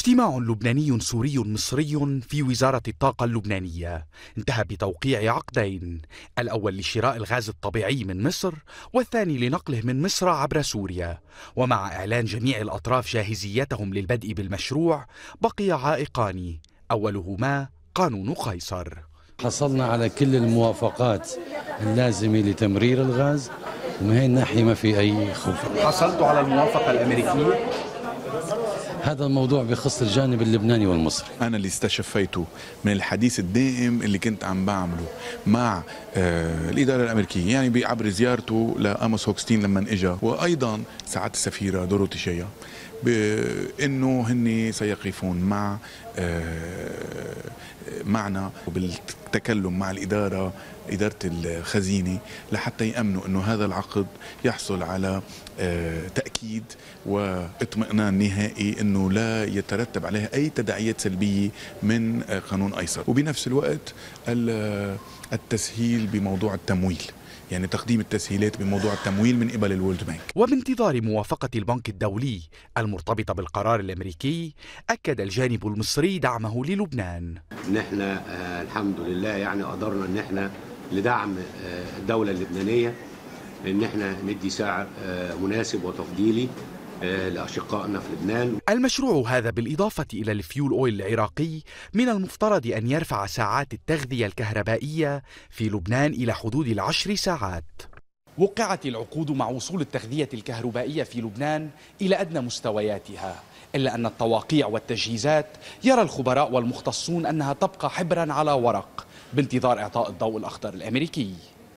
اجتماع لبناني سوري مصري في وزارة الطاقة اللبنانية انتهى بتوقيع عقدين الأول لشراء الغاز الطبيعي من مصر والثاني لنقله من مصر عبر سوريا ومع إعلان جميع الأطراف جاهزيتهم للبدء بالمشروع بقي عائقان أولهما قانون قيصر حصلنا على كل الموافقات اللازمة لتمرير الغاز ومن هي الناحية ما في أي خوف حصلت على الموافقة الأمريكية؟ هذا الموضوع بخص الجانب اللبناني والمصري أنا اللي استشفيته من الحديث الدائم اللي كنت عم بعمله مع آه الإدارة الأمريكية يعني عبر زيارته لأموس هوكستين لما إجا وأيضا سعادة السفيرة دوروتي شيا بأنه هن سيقفون مع آه معنا وبال تكلم مع الإدارة إدارة الخزينة لحتى يأمنوا أنه هذا العقد يحصل على آه، تأكيد واطمئنان نهائي أنه لا يترتب عليها أي تداعيات سلبية من آه، قانون أيسر وبنفس الوقت آه، التسهيل بموضوع التمويل يعني تقديم التسهيلات بموضوع التمويل من قبل الولد بانك وبانتظار موافقة البنك الدولي المرتبطة بالقرار الأمريكي أكد الجانب المصري دعمه للبنان ان احنا آه، الحمد لله يعني قدرنا ان احنا لدعم آه، الدوله اللبنانيه ان احنا ندي سعر آه، مناسب وتفضيلي لأشقائنا في لبنان المشروع هذا بالإضافة إلى الفيول أويل العراقي من المفترض أن يرفع ساعات التغذية الكهربائية في لبنان إلى حدود العشر ساعات وقعت العقود مع وصول التغذية الكهربائية في لبنان إلى أدنى مستوياتها إلا أن التواقيع والتجهيزات يرى الخبراء والمختصون أنها تبقى حبرا على ورق بانتظار إعطاء الضوء الأخضر الأمريكي